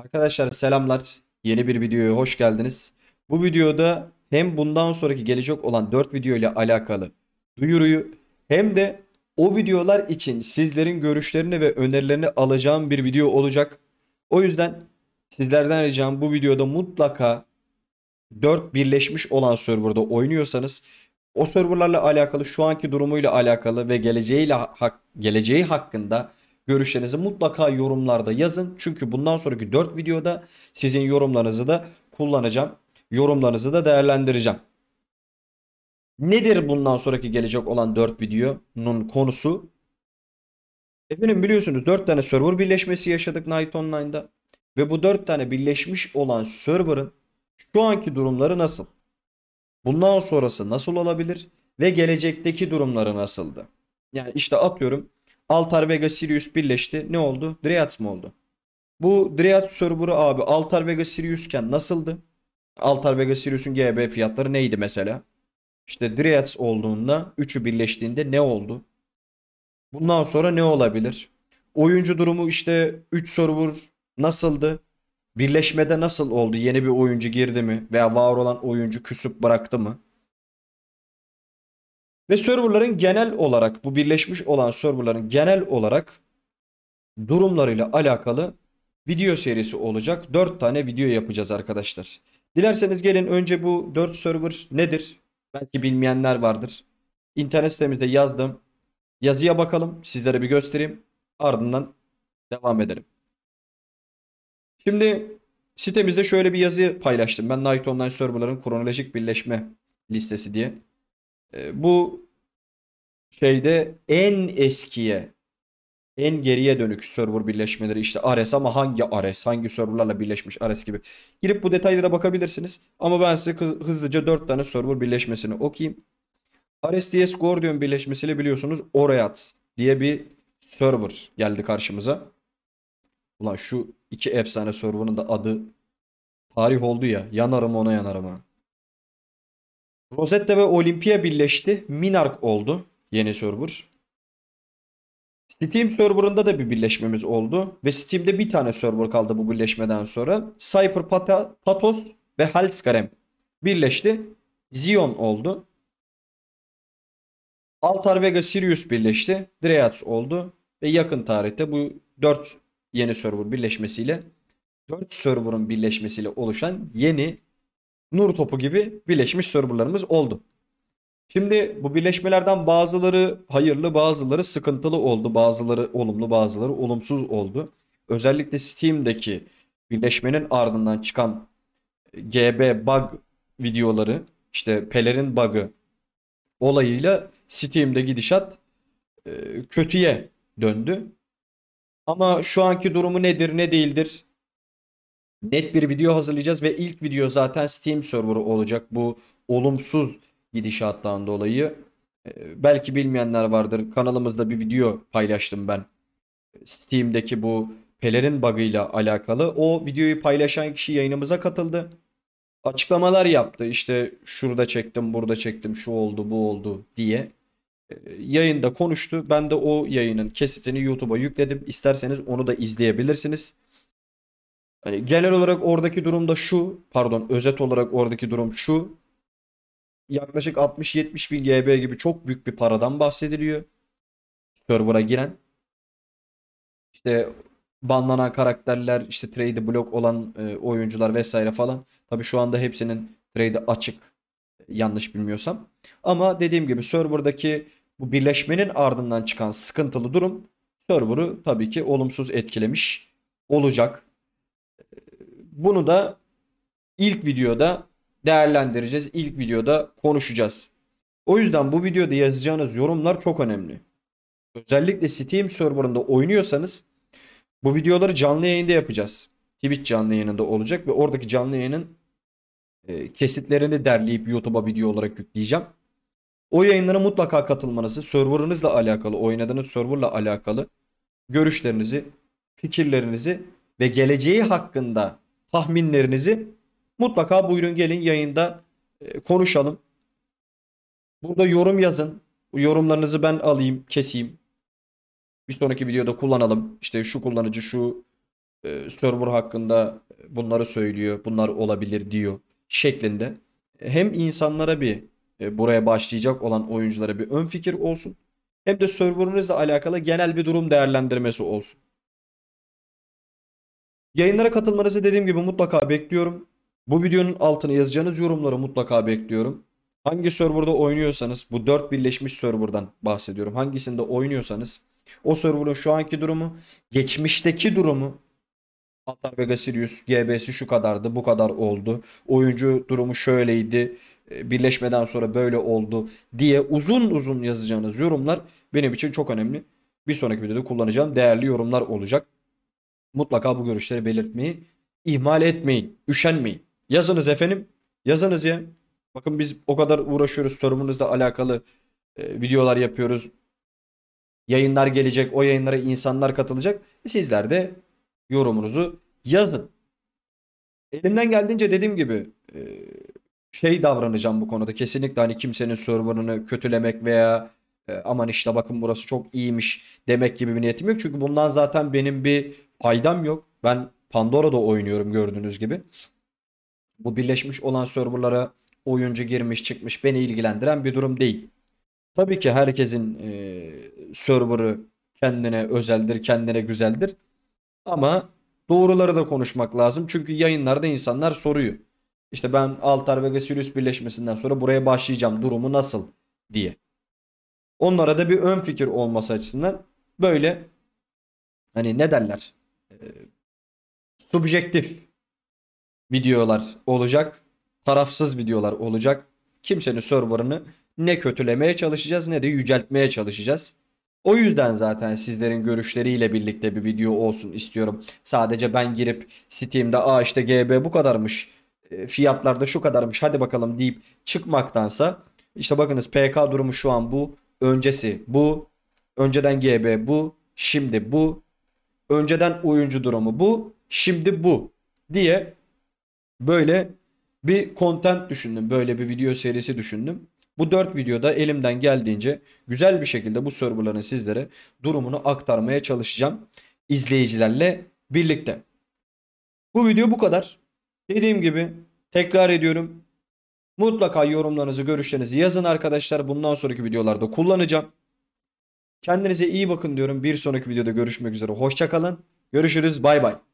Arkadaşlar selamlar. Yeni bir videoya hoş geldiniz. Bu videoda hem bundan sonraki gelecek olan 4 video ile alakalı duyuruyu hem de o videolar için sizlerin görüşlerini ve önerilerini alacağım bir video olacak. O yüzden sizlerden ricam bu videoda mutlaka 4 birleşmiş olan serverda oynuyorsanız o serverlarla alakalı şu anki durumuyla alakalı ve geleceğiyle hak, geleceği hakkında görüşlerinizi mutlaka yorumlarda yazın. Çünkü bundan sonraki 4 videoda sizin yorumlarınızı da kullanacağım. Yorumlarınızı da değerlendireceğim. Nedir bundan sonraki gelecek olan 4 videonun konusu? Efendim biliyorsunuz 4 tane server birleşmesi yaşadık Night Online'da. Ve bu 4 tane birleşmiş olan server'ın şu anki durumları nasıl? Bundan sonrası nasıl olabilir? Ve gelecekteki durumları nasıldı? Yani işte atıyorum Altar Vega Sirius birleşti. Ne oldu? Dreads mı oldu? Bu Dreads server'ı abi Altar Vega Sirius'ken nasıldı? Altar Vega Sirius'un GB fiyatları neydi mesela? İşte Dreads olduğunda üçü birleştiğinde ne oldu? Bundan sonra ne olabilir? Oyuncu durumu işte 3 server nasıldı? Birleşmede nasıl oldu? Yeni bir oyuncu girdi mi? Veya var olan oyuncu küsüp bıraktı mı? Ve serverların genel olarak bu birleşmiş olan serverların genel olarak durumlarıyla alakalı video serisi olacak. 4 tane video yapacağız arkadaşlar. Dilerseniz gelin önce bu 4 server nedir? Belki bilmeyenler vardır. İnternet sitemizde yazdım. Yazıya bakalım. Sizlere bir göstereyim. Ardından devam edelim. Şimdi sitemizde şöyle bir yazı paylaştım. Ben Night Online Server'ların kronolojik birleşme listesi diye. Ee, bu şeyde en eskiye en geriye dönük server birleşmeleri işte Ares ama hangi Ares hangi serverlarla birleşmiş Ares gibi girip bu detaylara bakabilirsiniz. Ama ben size hızlıca 4 tane server birleşmesini okuyayım. Ares DS Gordion birleşmesiyle biliyorsunuz Orayat diye bir server geldi karşımıza. Ulan şu iki efsane server'ın da adı tarih oldu ya yanarım ona yanarım ha. Rosetta ve Olympia birleşti. Minark oldu yeni server. Steam serverında da bir birleşmemiz oldu. Ve Steam'de bir tane server kaldı bu birleşmeden sonra. Cyper Pata, Patos ve Halskarem birleşti. Zion oldu. Altar Vega Sirius birleşti. Dreads oldu. Ve yakın tarihte bu 4 yeni server birleşmesiyle 4 server'ın birleşmesiyle oluşan yeni nur topu gibi birleşmiş serverlarımız oldu. Şimdi bu birleşmelerden bazıları hayırlı, bazıları sıkıntılı oldu, bazıları olumlu, bazıları olumsuz oldu. Özellikle Steam'deki birleşmenin ardından çıkan e, GB bug videoları, işte Peler'in bug'ı olayıyla Steam'de gidişat e, kötüye döndü. Ama şu anki durumu nedir, ne değildir net bir video hazırlayacağız ve ilk video zaten Steam serverı olacak bu olumsuz gidişattan dolayı. Ee, belki bilmeyenler vardır. Kanalımızda bir video paylaştım ben. Steam'deki bu pelerin bug'ıyla alakalı. O videoyu paylaşan kişi yayınımıza katıldı. Açıklamalar yaptı. İşte şurada çektim, burada çektim, şu oldu, bu oldu diye. Ee, yayında konuştu. Ben de o yayının kesitini YouTube'a yükledim. İsterseniz onu da izleyebilirsiniz. Hani genel olarak oradaki durum da şu. Pardon özet olarak oradaki durum şu. Yaklaşık 60-70 bin GB gibi çok büyük bir paradan bahsediliyor. Server'a giren. İşte banlanan karakterler, işte trade blok olan e, oyuncular vesaire falan. Tabi şu anda hepsinin trade açık yanlış bilmiyorsam. Ama dediğim gibi server'daki bu birleşmenin ardından çıkan sıkıntılı durum server'ı tabii ki olumsuz etkilemiş olacak bunu da ilk videoda değerlendireceğiz. İlk videoda konuşacağız. O yüzden bu videoda yazacağınız yorumlar çok önemli. Özellikle Steam serverında oynuyorsanız bu videoları canlı yayında yapacağız. Twitch canlı yayınında olacak ve oradaki canlı yayının e, kesitlerini derleyip YouTube'a video olarak yükleyeceğim. O yayınlara mutlaka katılmanızı, serverınızla alakalı, oynadığınız serverla alakalı görüşlerinizi, fikirlerinizi ve geleceği hakkında tahminlerinizi mutlaka buyurun gelin yayında e, konuşalım. Burada yorum yazın. Yorumlarınızı ben alayım, keseyim. Bir sonraki videoda kullanalım. İşte şu kullanıcı şu e, server hakkında bunları söylüyor. Bunlar olabilir diyor şeklinde. Hem insanlara bir e, buraya başlayacak olan oyunculara bir ön fikir olsun. Hem de serverınızla alakalı genel bir durum değerlendirmesi olsun. Yayınlara katılmanızı dediğim gibi mutlaka bekliyorum. Bu videonun altına yazacağınız yorumları mutlaka bekliyorum. Hangi serverda oynuyorsanız bu 4 birleşmiş serverdan bahsediyorum. Hangisinde oynuyorsanız o serverın şu anki durumu, geçmişteki durumu Altar Vega Sirius GB'si şu kadardı, bu kadar oldu. Oyuncu durumu şöyleydi. E, birleşmeden sonra böyle oldu diye uzun uzun yazacağınız yorumlar benim için çok önemli. Bir sonraki videoda kullanacağım değerli yorumlar olacak. Mutlaka bu görüşleri belirtmeyi ihmal etmeyin. Üşenmeyin. Yazınız efendim. Yazınız ya. Bakın biz o kadar uğraşıyoruz. Sorumlunuzla alakalı e, videolar yapıyoruz. Yayınlar gelecek. O yayınlara insanlar katılacak. E, sizler de yorumunuzu yazın. Elimden geldiğince dediğim gibi e, şey davranacağım bu konuda. Kesinlikle hani kimsenin serverını kötülemek veya e, aman işte bakın burası çok iyiymiş demek gibi bir niyetim yok. Çünkü bundan zaten benim bir Paydam yok. Ben Pandora'da oynuyorum gördüğünüz gibi. Bu birleşmiş olan serverlara oyuncu girmiş çıkmış beni ilgilendiren bir durum değil. Tabii ki herkesin e, server'ı kendine özeldir, kendine güzeldir. Ama doğruları da konuşmak lazım. Çünkü yayınlarda insanlar soruyor. İşte ben Altar ve Sirius birleşmesinden sonra buraya başlayacağım. Durumu nasıl diye. Onlara da bir ön fikir olması açısından böyle hani ne derler? subjektif videolar olacak. Tarafsız videolar olacak. Kimsenin serverını ne kötülemeye çalışacağız ne de yüceltmeye çalışacağız. O yüzden zaten sizlerin görüşleriyle birlikte bir video olsun istiyorum. Sadece ben girip Steam'de aa işte GB bu kadarmış e, fiyatlarda şu kadarmış hadi bakalım deyip çıkmaktansa işte bakınız PK durumu şu an bu öncesi bu önceden GB bu şimdi bu Önceden oyuncu durumu bu. Şimdi bu diye böyle bir content düşündüm. Böyle bir video serisi düşündüm. Bu 4 videoda elimden geldiğince güzel bir şekilde bu serverların sizlere durumunu aktarmaya çalışacağım. izleyicilerle birlikte. Bu video bu kadar. Dediğim gibi tekrar ediyorum. Mutlaka yorumlarınızı, görüşlerinizi yazın arkadaşlar. Bundan sonraki videolarda kullanacağım. Kendinize iyi bakın diyorum. Bir sonraki videoda görüşmek üzere. Hoşçakalın. Görüşürüz. Bay bay.